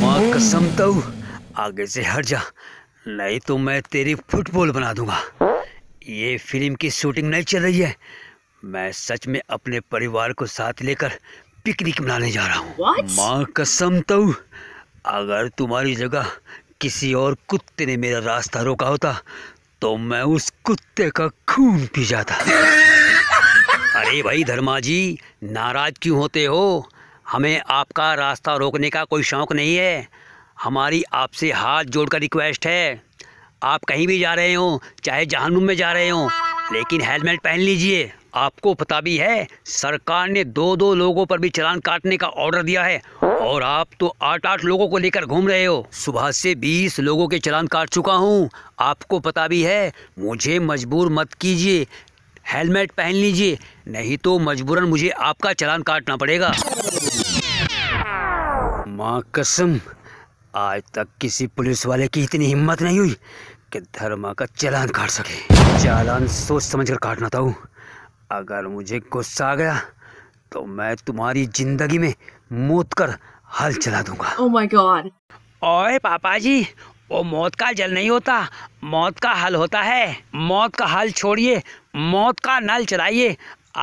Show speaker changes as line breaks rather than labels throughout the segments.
माँ कसम तो आगे से हट जा नहीं तो मैं तेरी फुटबॉल बना दूंगा ये फिल्म की शूटिंग नहीं चल रही है मैं सच में अपने परिवार को साथ लेकर पिकनिक मनाने जा रहा हूँ माँ कसम तो अगर तुम्हारी जगह किसी और कुत्ते ने मेरा रास्ता रोका होता तो मैं उस कुत्ते का खून पी जाता अरे भाई धर्मा जी नाराज क्यों होते हो हमें आपका रास्ता रोकने का कोई शौक़ नहीं है हमारी आपसे हाथ जोड़कर रिक्वेस्ट है आप कहीं भी जा रहे हो चाहे जहनुम में जा रहे हो लेकिन हेलमेट पहन लीजिए आपको पता भी है सरकार ने दो दो लोगों पर भी चलान काटने का ऑर्डर दिया है और आप तो आठ आठ लोगों को लेकर घूम रहे हो सुबह से बीस लोगों के चलान काट चुका हूँ आपको पता भी है मुझे मजबूर मत कीजिए हेलमेट पहन लीजिए नहीं तो मजबूरन मुझे आपका चलान काटना पड़ेगा माँ कसम आज तक किसी पुलिस वाले की इतनी हिम्मत नहीं हुई कि धर्मा का चालान काट सके चालान सोच समझ कर काटना था अगर मुझे गुस्सा आ गया तो मैं तुम्हारी जिंदगी में मौत कर हल चला दूंगा ओह माय गॉड ओए पापा जी वो मौत का जल नहीं होता मौत का हल होता है मौत का हल छोड़िए मौत का नल चलाइए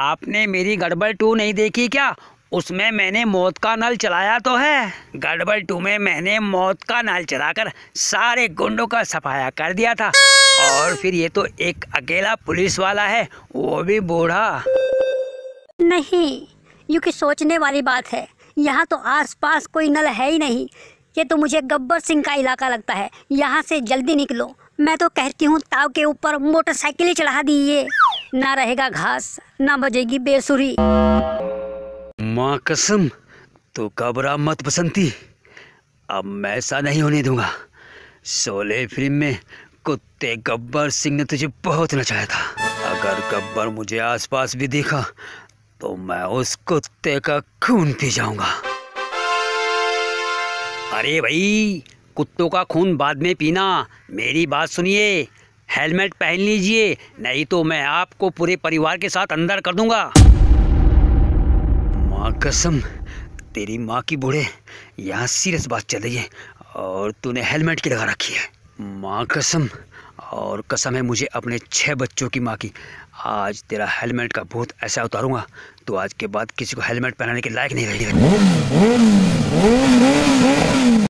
आपने मेरी गड़बड़ टू नहीं देखी क्या उसमें मैंने मौत का नल चलाया तो है गड़बड़ टू में मैंने मौत का नल चलाकर सारे गुंडों का सफाया कर दिया था और फिर ये तो एक अकेला पुलिस वाला है वो भी बूढ़ा नहीं यू की सोचने वाली बात है यहाँ तो आसपास कोई नल है ही नहीं ये तो मुझे गब्बर सिंह का इलाका लगता है यहाँ से जल्दी निकलो मैं तो कहती हूँ ताव के ऊपर मोटरसाइकिल चढ़ा दी ना रहेगा घास ना बजेगी बेसुरी माँ कसम तो घबरा मत बसंती अब मैं ऐसा नहीं होने दूंगा सोले फिल्म में कुत्ते गब्बर सिंह ने तुझे बहुत नचाया था अगर गब्बर मुझे आसपास भी देखा तो मैं उस कुत्ते का खून पी जाऊंगा अरे भाई कुत्तों का खून बाद में पीना मेरी बात सुनिए हेलमेट पहन लीजिए नहीं तो मैं आपको पूरे परिवार के साथ अंदर कर दूंगा माँ कसम तेरी माँ की बूढ़े यहाँ सीरियस बात चल रही है और तूने हेलमेट की लगा रखी है माँ कसम और कसम है मुझे अपने छः बच्चों की माँ की आज तेरा हेलमेट का भूत ऐसा उतारूंगा तो आज के बाद किसी को हेलमेट पहनाने के लायक नहीं रहेगा